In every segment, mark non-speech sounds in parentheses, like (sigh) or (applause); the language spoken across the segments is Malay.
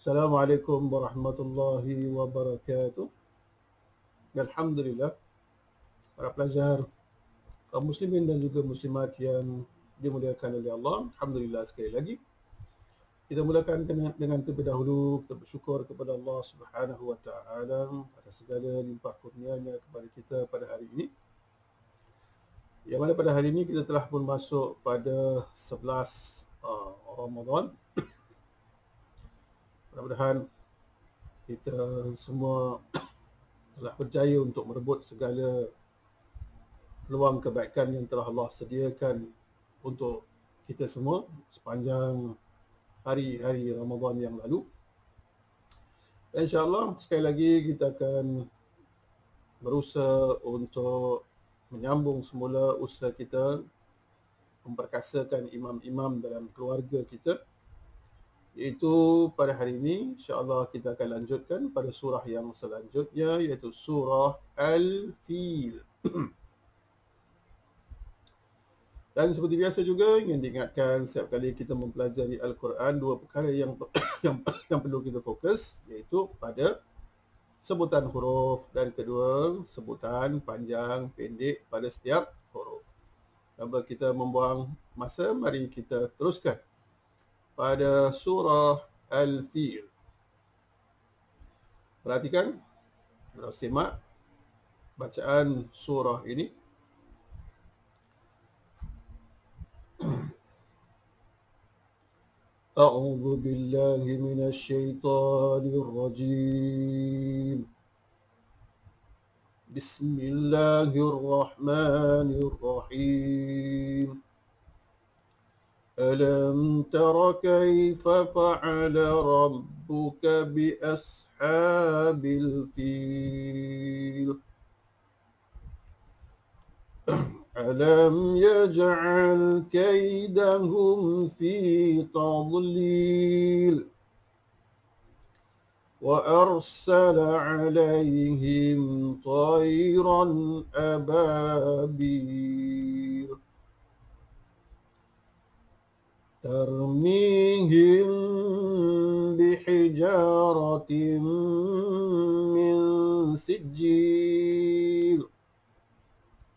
Assalamualaikum warahmatullahi wabarakatuh. Alhamdulillah para pelajar kaum muslimin dan juga muslimat yang dimuliakan oleh Allah. Alhamdulillah sekali lagi. Kita mulakan dengan, terlebih dahulu kita bersyukur kepada Allah Subhanahu wa taala atas segala limpah kurnianya kepada kita pada hari ini. Yang mana pada hari ini kita telah pun masuk pada 11 uh, Ramadan mudah-mudahan kita semua (coughs) telah berjaya untuk merebut segala peluang kebaikan yang telah Allah sediakan untuk kita semua sepanjang hari-hari Ramadan yang lalu. InsyaAllah sekali lagi kita akan berusaha untuk menyambung semula usaha kita memperkasakan imam-imam dalam keluarga kita. Iaitu pada hari ini Allah kita akan lanjutkan pada surah yang selanjutnya iaitu surah Al-Fil. (clears throat) Dan seperti biasa juga ingin diingatkan setiap kali kita mempelajari Al-Quran dua perkara yang (coughs) yang, yang perlu kita fokus iaitu pada sebutan huruf dan kedua sebutan panjang pendek pada setiap huruf. Tanpa kita membuang masa mari kita teruskan pada surah Al-Fil. Perhatikan. Kalau simak bacaan surah ini. أعوذ (clears throat) Billahi من الشيطان الرجيم بسم الله الرحمن ألم تر كيف فعل ربك بأصحاب الفيل ألم يجعل كيدهم في تضليل وأرسل عليهم طيرا أبابيل ترميهم بحجارة من سجيل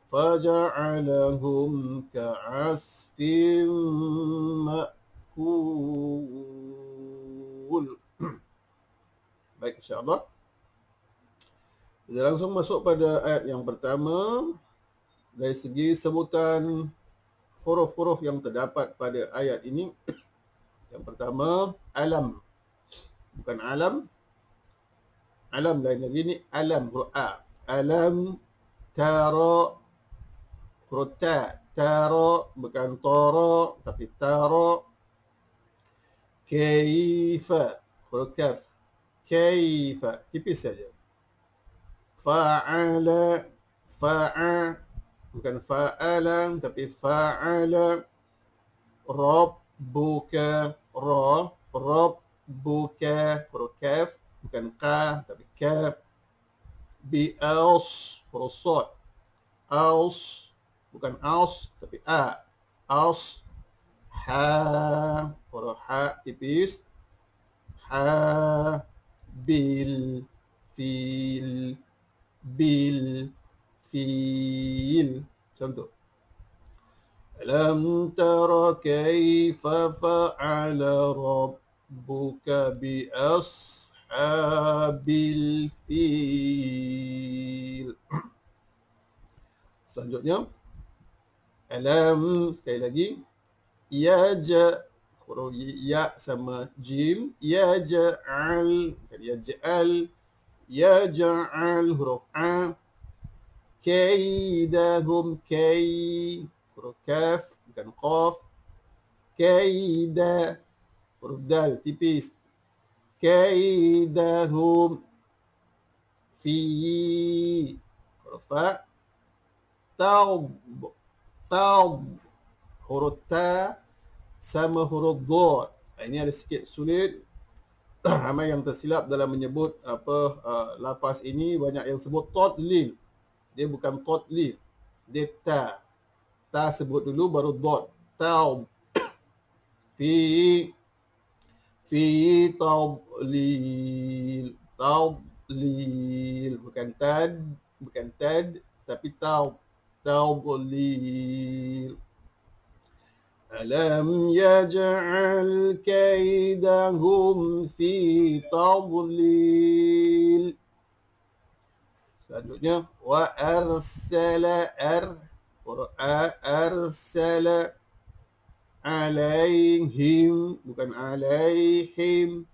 فجعلهم كعصف مأكول (clears throat) Baik, insyaAllah. Kita langsung masuk pada ayat yang pertama. Dari segi sebutan huruf-huruf yang terdapat pada ayat ini (coughs) yang pertama alam bukan alam alam lain lagi ni alam huruf a alam tara huruf ta tara bukan tara tapi tara kaifa huruf kaf kaifa tipis saja fa'ala fa'a bukan fa'ala tapi fa'ala rabbuka ra rabbuka huruf kaf bukan ka tapi ka bi aus huruf sad aus bukan aus tapi a aus ha huruf ha tipis ha bil fil bil fil macam tu alam tara kaifa fa'ala rabbuka bi ashabil fil selanjutnya alam sekali lagi ya ja huruf ya sama jim ya ja al, ya ja al, ya ja al huruf a kaidahum kai huruf kaf bukan qaf kaida huruf dal tipis kaidahum fi huruf fa taub taub huruf ta sama huruf dhad ini ada sikit sulit (clears throat) ramai yang tersilap dalam menyebut apa uh, lafaz ini banyak yang sebut tadlil dia bukan qatlib. Dia ta. Ta sebut dulu baru dot. Taub. (coughs) Fi. Fi lil, taublil. lil Bukan tad. Bukan tad. Tapi taub. Taublil. ألم يجعل كيدهم في تضليل selanjutnya wa arsala ar wa arsala alaihim bukan alaihim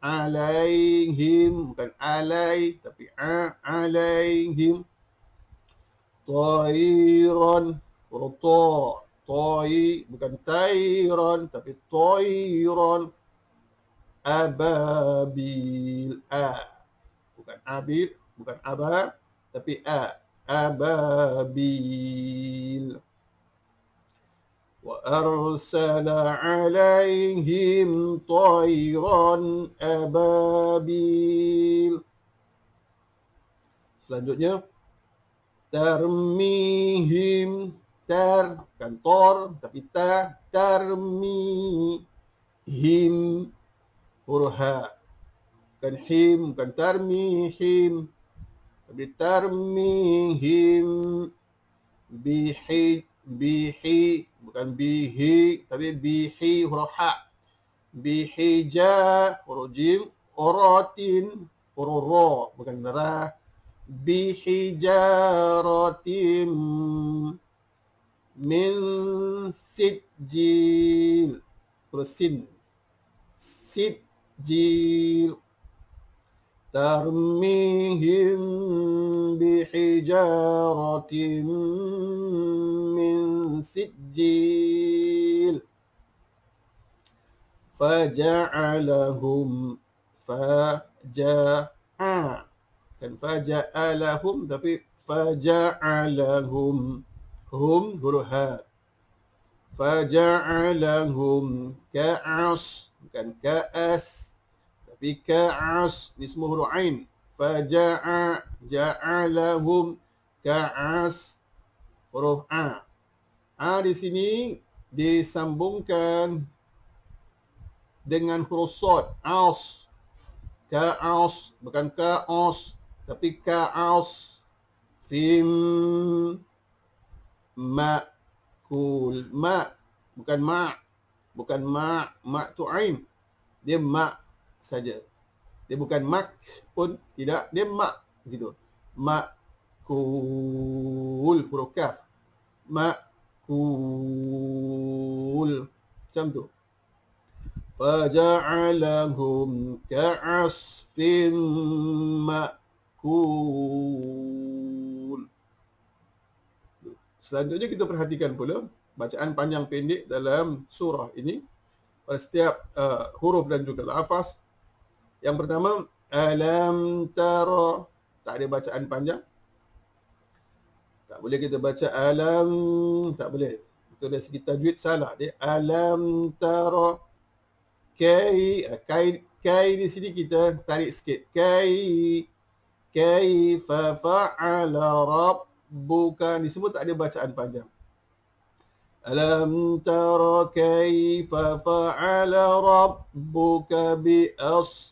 alaihim bukan alai tapi a alaihim tayran ta tai bukan tayran tapi tayran ababil a bukan abil bukan aba tapi a ababil wa arsala alaihim tayran ababil selanjutnya termihim ter tor, tapi ta termihim huruf ha bukan him bukan termihim bitarmihim bihi bihi bukan bihi tapi bihi huruf ha bihija huruf jim uratin huruf ra bukan ra bihijaratim min sijil huruf sin sijil ترميهم بحجارة من سجيل فجعلهم فجاء كان فجاء فجعلهم tapi فجعلهم هم huruf H فجعلهم كعص bukan كأس bika'as as semua huruf ain faja'a ja'alahum as huruf a a di sini disambungkan dengan huruf sod aus as bukan ka'aus tapi as fim ma'kul ma' bukan ma' bukan ma' ma' ain dia mak saja. Dia bukan mak pun tidak. Dia mak gitu. Mak kul huruf kaf. Mak kul. Macam tu. Faja'alahum mak kul. Selanjutnya kita perhatikan pula bacaan panjang pendek dalam surah ini. Pada setiap uh, huruf dan juga lafaz yang pertama Alam tara Tak ada bacaan panjang Tak boleh kita baca Alam Tak boleh Itu dari segi tajwid salah dia Alam tara Kai Kai Kai di sini kita tarik sikit Kai Kai fa fa'ala rab Bukan Di semua tak ada bacaan panjang Alam tara fa fa'ala rabbuka bi as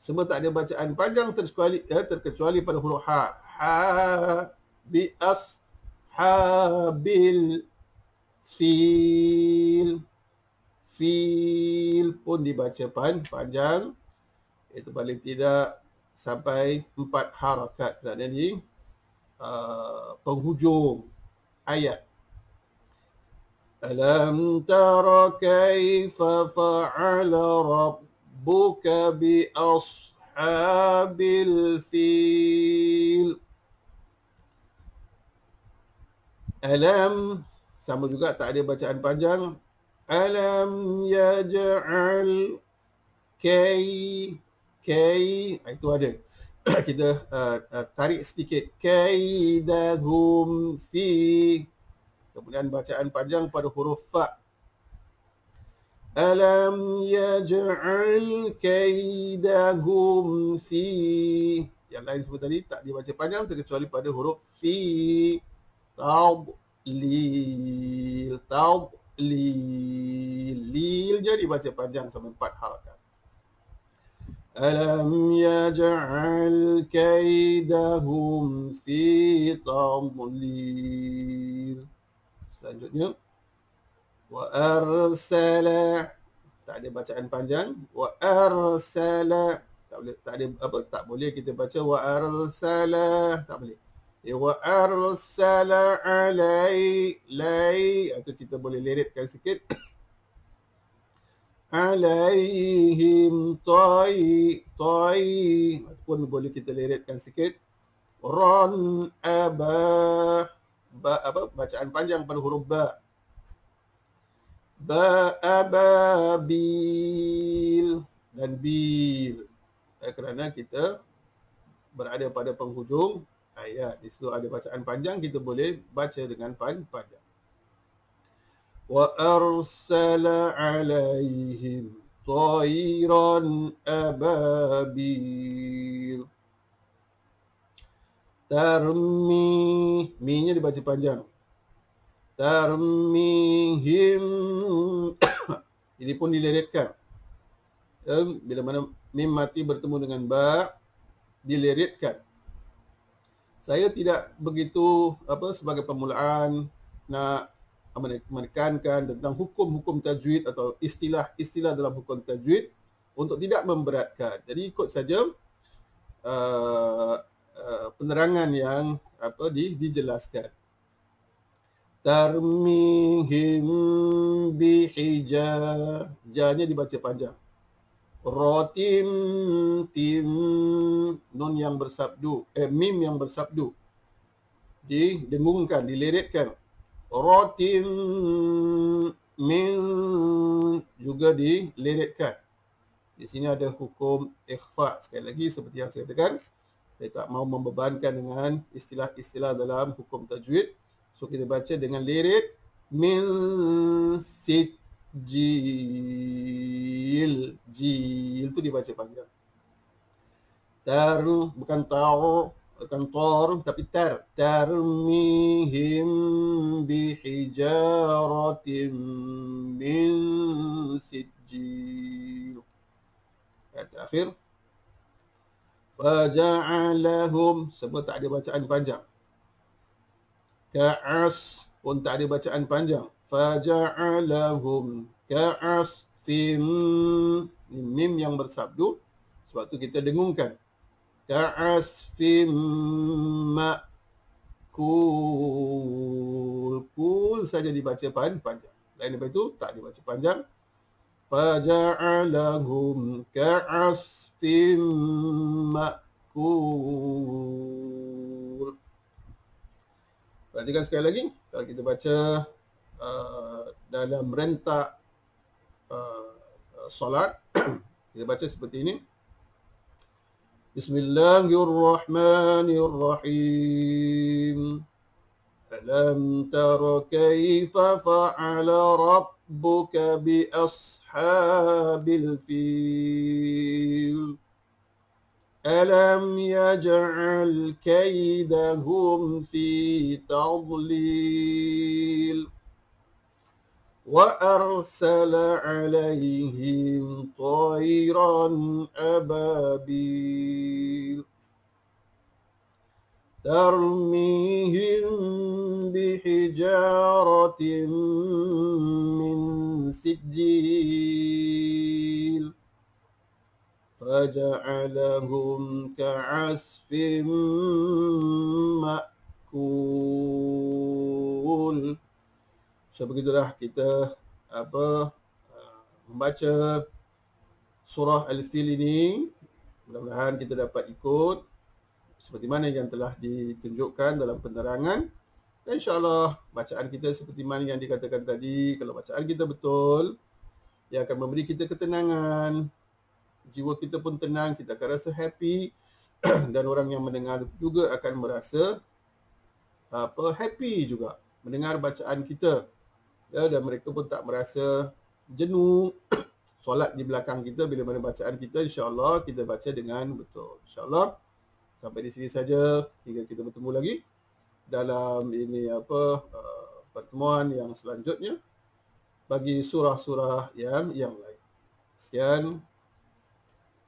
semua tak ada bacaan panjang terkecuali ya, terkecuali pada huruf ha ha bi as ha bil fil fil pun dibaca pan panjang itu paling tidak sampai empat harakat dan ini uh, penghujung ayat Alam tara kaifa fa'ala rabb ربك بأصحاب الفيل ألم sama juga tak ada bacaan panjang ألم يجعل kay ah, kay. itu ada (coughs) kita uh, uh, tarik sedikit كيدهم fi kemudian bacaan panjang pada huruf fa' ألم يجعل كيدهم في yang lain semua tadi tak dibaca panjang terkecuali pada huruf fi taub lil taub lil lil jadi baca panjang sama empat harakat alam yaj'al kaidahum fi taub lil. selanjutnya wa arsala tak ada bacaan panjang wa arsala tak boleh tak ada apa tak boleh kita baca wa arsala tak boleh ya wa arsala alai lai atau kita boleh leretkan sikit alaihim tai tai ataupun boleh kita leretkan sikit ron abah ba, apa bacaan panjang pada huruf ba Ba'ababil dan bil. Eh, kerana kita berada pada penghujung ayat. Di situ ada bacaan panjang, kita boleh baca dengan pan panjang. Wa arsala alaihim tayran ababil. Tarmi. mi-nya dibaca panjang tarmihim (coughs) ini pun dileretkan bila mana mim mati bertemu dengan ba dileretkan saya tidak begitu apa sebagai permulaan nak menekankan tentang hukum-hukum tajwid atau istilah-istilah dalam hukum tajwid untuk tidak memberatkan. Jadi ikut saja uh, uh, penerangan yang apa di, dijelaskan. Tarmihim bihija Janya dibaca panjang Rotim tim Nun yang bersabdu Eh mim yang bersabdu di Didengungkan, dileretkan Rotim Min Juga dileretkan Di sini ada hukum ikhfa Sekali lagi seperti yang saya katakan Saya tak mau membebankan dengan istilah-istilah dalam hukum tajwid So kita baca dengan lirik Min sijil Jil tu dia baca panjang Taru bukan ta'u Bukan tar tapi tar Tarmihim bihijaratim min sijil Kata akhir Faja'alahum Sebab tak ada bacaan panjang ka'as pun tak ada bacaan panjang faja'alahum ka'as fim mim yang bersabdu sebab tu kita dengungkan ka'as fim ma kul kul saja dibaca pan panjang lain daripada itu tak dibaca panjang faja'alahum ka'as fim ma kul Perhatikan sekali lagi kalau kita baca uh, dalam rentak uh, solat (clears throat) kita baca seperti ini Bismillahirrahmanirrahim Alam tara kaifa fa'ala rabbuka bi ashabil fil ألم يجعل كيدهم في تضليل وأرسل عليهم طيرا أبابيل ترميهم بحجارة من سجيل فجعلهم كعسف مأكول so begitulah kita apa uh, membaca surah Al-Fil ini mudah-mudahan kita dapat ikut seperti mana yang telah ditunjukkan dalam penerangan dan insyaAllah bacaan kita seperti mana yang dikatakan tadi kalau bacaan kita betul ia akan memberi kita ketenangan jiwa kita pun tenang, kita akan rasa happy (clears throat) dan orang yang mendengar juga akan merasa apa happy juga mendengar bacaan kita. Ya, dan mereka pun tak merasa jenuh (clears throat) solat di belakang kita bila mana bacaan kita insya-Allah kita baca dengan betul. Insya-Allah sampai di sini saja hingga kita bertemu lagi dalam ini apa uh, pertemuan yang selanjutnya bagi surah-surah yang yang lain. Sekian.